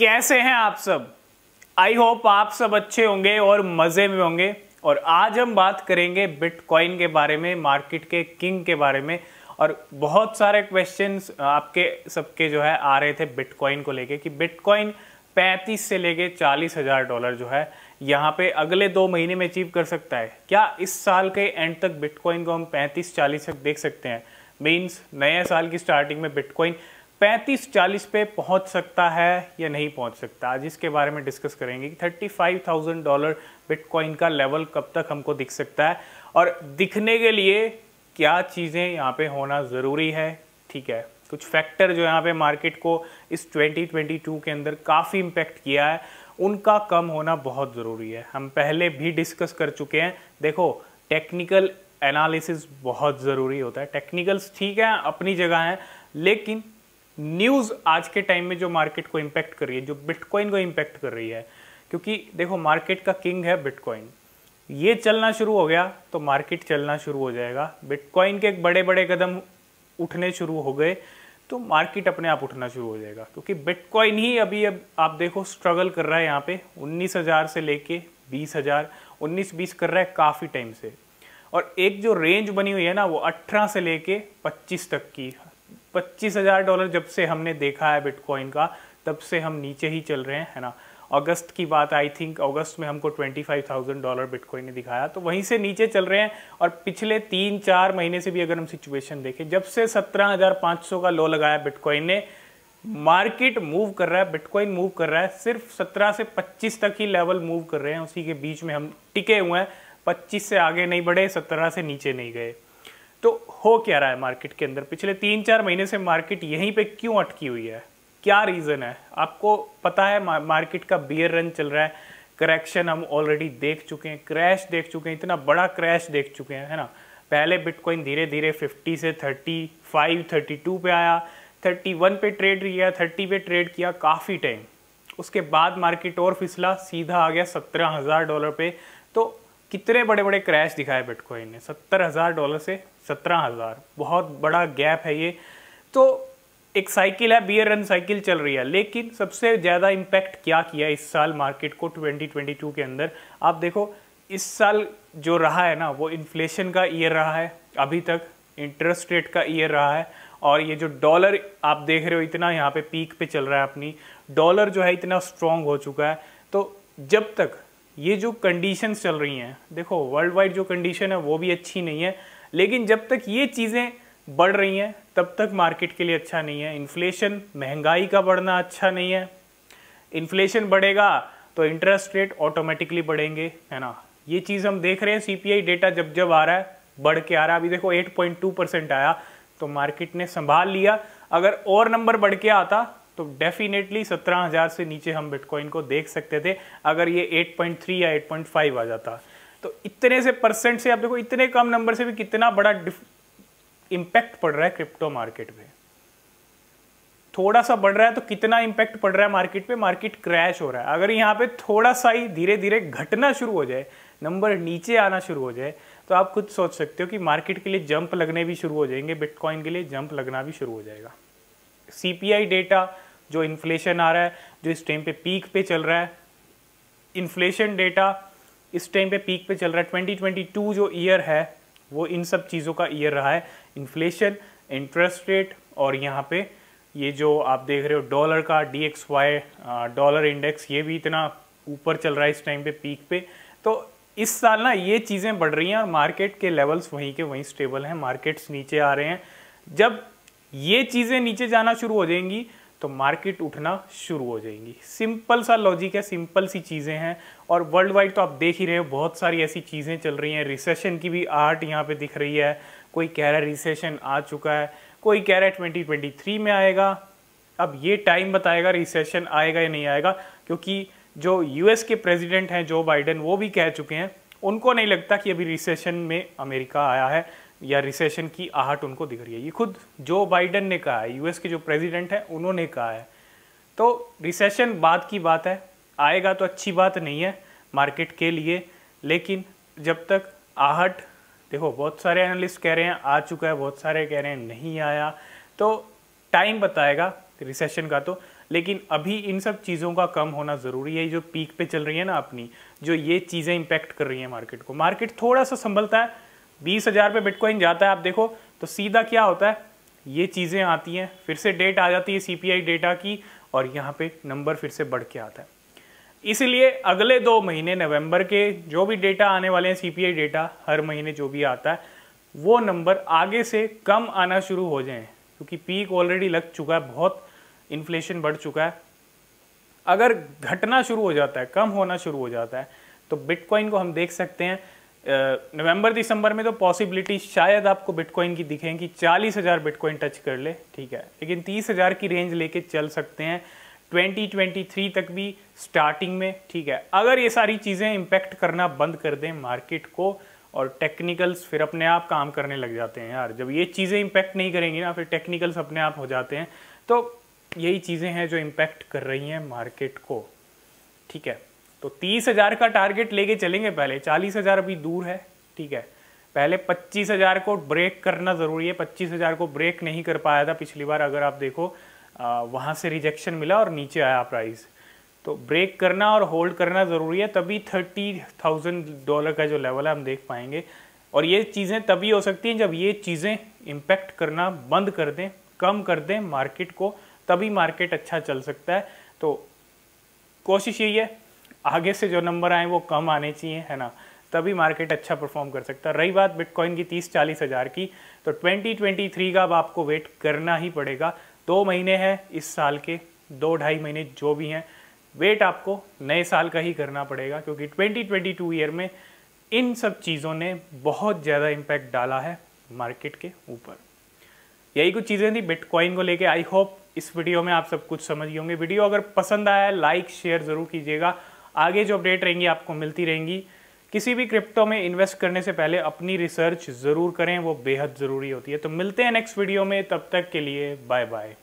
कैसे हैं आप सब आई होप आप सब अच्छे होंगे और मज़े में होंगे और आज हम बात करेंगे बिटकॉइन के बारे में मार्केट के किंग के बारे में और बहुत सारे क्वेश्चंस आपके सबके जो है आ रहे थे बिटकॉइन को लेके कि बिटकॉइन 35 से लेके चालीस हज़ार डॉलर जो है यहाँ पे अगले दो महीने में अचीव कर सकता है क्या इस साल के एंड तक बिटकॉइन को हम 35-40 तक देख सकते हैं मीन्स नए साल की स्टार्टिंग में बिटकॉइन पैंतीस चालीस पे पहुंच सकता है या नहीं पहुंच सकता आज इसके बारे में डिस्कस करेंगे कि thirty five thousand dollar bitcoin का लेवल कब तक हमको दिख सकता है और दिखने के लिए क्या चीज़ें यहाँ पे होना ज़रूरी है ठीक है कुछ फैक्टर जो यहाँ पे मार्केट को इस 2022 के अंदर काफ़ी इम्पैक्ट किया है उनका कम होना बहुत ज़रूरी है हम पहले भी डिस्कस कर चुके हैं देखो टेक्निकल एनालिसिस बहुत ज़रूरी होता है टेक्निकल्स ठीक है अपनी जगह हैं लेकिन न्यूज़ आज के टाइम में जो मार्केट को इम्पैक्ट कर रही है जो बिटकॉइन को इम्पैक्ट कर रही है क्योंकि देखो मार्केट का किंग है बिटकॉइन ये चलना शुरू हो गया तो मार्केट चलना शुरू हो जाएगा बिटकॉइन के बड़े बड़े कदम उठने शुरू हो गए तो मार्केट अपने आप उठना शुरू हो जाएगा क्योंकि बिटकॉइन ही अभी अब आप देखो स्ट्रगल कर रहा है यहाँ पे हजार से लेके हजार उन्नीस बीस कर रहा है काफ़ी टाइम से और एक जो रेंज बनी हुई है ना वो अठारह से लेके पच्चीस तक की पच्चीस हज़ार डॉलर जब से हमने देखा है बिटकॉइन का तब से हम नीचे ही चल रहे हैं है ना अगस्त की बात आई थिंक अगस्त में हमको twenty five thousand dollar bitcoin ने दिखाया तो वहीं से नीचे चल रहे हैं और पिछले तीन चार महीने से भी अगर हम सिचुएशन देखें जब से सौ का लो लगाया बिटकॉइन ने मार्केट मूव कर रहा है बिटकॉइन मूव कर रहा है सिर्फ सत्रह से पच्चीस तक ही लेवल मूव कर रहे हैं उसी के बीच में हम टिके हुए हैं पच्चीस से आगे नहीं बढ़े सत्रह से नीचे नहीं गए तो हो क्या रहा है मार्केट के अंदर पिछले तीन चार महीने से मार्केट यहीं पे क्यों अटकी हुई है क्या रीज़न है आपको पता है मार्केट का बियर रन चल रहा है करेक्शन हम ऑलरेडी देख चुके हैं क्रैश देख चुके हैं इतना बड़ा क्रैश देख चुके हैं है ना पहले बिटकॉइन धीरे धीरे 50 से 35, 32 पे आया 31 पे ट्रेड किया 30 पे ट्रेड किया काफ़ी टाइम उसके बाद मार्केट और फिसला सीधा आ गया सत्रह हज़ार डॉलर पे तो कितने बड़े बड़े क्रैश दिखाए बिटकॉइन ने सत्तर हज़ार डॉलर से सत्रह हज़ार बहुत बड़ा गैप है ये तो एक साइकिल है बियर रन साइकिल चल रही है लेकिन सबसे ज़्यादा इम्पैक्ट क्या किया इस साल मार्केट को 2022 के अंदर आप देखो इस साल जो रहा है ना वो इन्फ्लेशन का ईयर रहा है अभी तक इंटरेस्ट रेट का ईयर रहा है और ये जो डॉलर आप देख रहे हो इतना यहाँ पे पीक पे चल रहा है अपनी डॉलर जो है इतना स्ट्रांग हो चुका है तो जब तक ये जो कंडीशन चल रही हैं देखो वर्ल्ड वाइड जो कंडीशन है वो भी अच्छी नहीं है लेकिन जब तक ये चीज़ें बढ़ रही हैं तब तक मार्केट के लिए अच्छा नहीं है इन्फ्लेशन महंगाई का बढ़ना अच्छा नहीं है इन्फ्लेशन बढ़ेगा तो इंटरेस्ट रेट ऑटोमेटिकली बढ़ेंगे है ना ये चीज़ हम देख रहे हैं सीपीआई डेटा जब जब आ रहा है बढ़ के आ रहा है अभी देखो 8.2 परसेंट आया तो मार्केट ने संभाल लिया अगर और नंबर बढ़ के आता तो डेफिनेटली 17,000 से नीचे हम बिटकॉइन को देख सकते थे अगर ये 8.3 या 8.5 आ जाता तो इतने से परसेंट से आप देखो इतने कम नंबर से भी कितना बड़ा इंपैक्ट पड़ रहा है क्रिप्टो मार्केट पे थोड़ा सा बढ़ रहा है तो कितना इंपैक्ट पड़ रहा है मार्केट पे मार्केट क्रैश हो रहा है अगर यहाँ पे थोड़ा सा ही धीरे धीरे घटना शुरू हो जाए नंबर नीचे आना शुरू हो जाए तो आप खुद सोच सकते हो कि मार्केट के लिए जंप लगने भी शुरू हो जाएंगे बिटकॉइन के लिए जंप लगना भी शुरू हो जाएगा सीपीआई डेटा जो इन्फ्लेशन आ रहा है जो इस टाइम पे पीक पे चल रहा है इन्फ्लेशन डेटा इस टाइम पे पीक पे चल रहा है 2022 जो ईयर है वो इन सब चीज़ों का ईयर रहा है इन्फ्लेशन इंटरेस्ट रेट और यहाँ पे ये जो आप देख रहे हो डॉलर का D X Y dollar index ये भी इतना ऊपर चल रहा है इस टाइम पे पीक पे तो इस साल ना ये चीज़ें बढ़ रही हैं और मार्केट के लेवल्स वहीं के वहीं स्टेबल हैं मार्केट्स नीचे आ रहे हैं जब ये चीज़ें नीचे जाना शुरू हो जाएंगी तो मार्केट उठना शुरू हो जाएंगी सिंपल सा लॉजिक है सिंपल सी चीज़ें हैं और वर्ल्ड वाइड तो आप देख ही रहे हो बहुत सारी ऐसी चीज़ें चल रही हैं रिसेशन की भी आर्ट यहाँ पे दिख रही है कोई कह रहा है रिसेशन आ चुका है कोई कह रहा है ट्वेंटी ट्वेंटी थ्री में आएगा अब ये टाइम बताएगा रिसेशन आएगा या नहीं आएगा क्योंकि जो यूएस के प्रेसिडेंट हैं जो बाइडन वो भी कह चुके हैं उनको नहीं लगता कि अभी रिसेशन में अमेरिका आया है या रिसेशन की आहट उनको दिख रही है ये खुद जो बाइडन ने कहा है यूएस के जो प्रेसिडेंट हैं उन्होंने कहा है तो रिसेशन बाद की बात है आएगा तो अच्छी बात नहीं है मार्केट के लिए लेकिन जब तक आहट देखो बहुत सारे एनालिस्ट कह रहे हैं आ चुका है बहुत सारे कह रहे हैं नहीं आया तो टाइम बताएगा रिसेशन का तो लेकिन अभी इन सब चीज़ों का कम होना ज़रूरी है जो पीक पे चल रही है ना अपनी जो ये चीज़ें इम्पैक्ट कर रही हैं मार्केट को मार्केट थोड़ा सा संभलता है बीस हज़ार पे बिटकॉइन जाता है आप देखो तो सीधा क्या होता है ये चीज़ें आती हैं फिर से डेट आ जाती है सीपीआई डेटा की और यहाँ पे नंबर फिर से बढ़ के आता है इसलिए अगले दो महीने नवंबर के जो भी डेटा आने वाले हैं सीपीआई डेटा हर महीने जो भी आता है वो नंबर आगे से कम आना शुरू हो जाए क्योंकि पीक ऑलरेडी लग चुका है बहुत इन्फ्लेशन बढ़ चुका है अगर घटना शुरू हो जाता है कम होना शुरू हो जाता है तो बिटकॉइन को हम देख सकते हैं नवंबर दिसंबर में तो पॉसिबिलिटी शायद आपको बिटकॉइन की दिखें कि चालीस हज़ार बिटकॉइन टच कर ले ठीक है लेकिन तीस हज़ार की रेंज लेके चल सकते हैं 2023 तक भी स्टार्टिंग में ठीक है अगर ये सारी चीज़ें इम्पैक्ट करना बंद कर दें मार्केट को और टेक्निकल्स फिर अपने आप काम करने लग जाते हैं यार जब ये चीज़ें इम्पैक्ट नहीं करेंगी ना फिर टेक्निकल्स अपने आप हो जाते हैं तो यही चीज़ें हैं जो इम्पैक्ट कर रही हैं मार्केट को ठीक है तो तीस हजार का टारगेट लेके चलेंगे पहले चालीस हजार अभी दूर है ठीक है पहले पच्चीस हजार को ब्रेक करना ज़रूरी है पच्चीस हजार को ब्रेक नहीं कर पाया था पिछली बार अगर आप देखो वहां से रिजेक्शन मिला और नीचे आया प्राइस तो ब्रेक करना और होल्ड करना ज़रूरी है तभी थर्टी थाउजेंड डॉलर का जो लेवल है हम देख पाएंगे और ये चीज़ें तभी हो सकती हैं जब ये चीज़ें इम्पैक्ट करना बंद कर दें कम कर दें मार्केट को तभी मार्केट अच्छा चल सकता है तो कोशिश यही है आगे से जो नंबर आए वो कम आने चाहिए है ना तभी मार्केट अच्छा परफॉर्म कर सकता है रही बात बिटकॉइन की तीस चालीस हज़ार की तो 2023 का अब आपको वेट करना ही पड़ेगा दो महीने हैं इस साल के दो ढाई महीने जो भी हैं वेट आपको नए साल का ही करना पड़ेगा क्योंकि 2022 ईयर में इन सब चीज़ों ने बहुत ज़्यादा इम्पैक्ट डाला है मार्केट के ऊपर यही कुछ चीज़ें थी बिटकॉइन को लेके आई होप इस वीडियो में आप सब कुछ समझ गए होंगे वीडियो अगर पसंद आया लाइक शेयर ज़रूर कीजिएगा आगे जो अपडेट रहेंगी आपको मिलती रहेंगी किसी भी क्रिप्टो में इन्वेस्ट करने से पहले अपनी रिसर्च ज़रूर करें वो बेहद ज़रूरी होती है तो मिलते हैं नेक्स्ट वीडियो में तब तक के लिए बाय बाय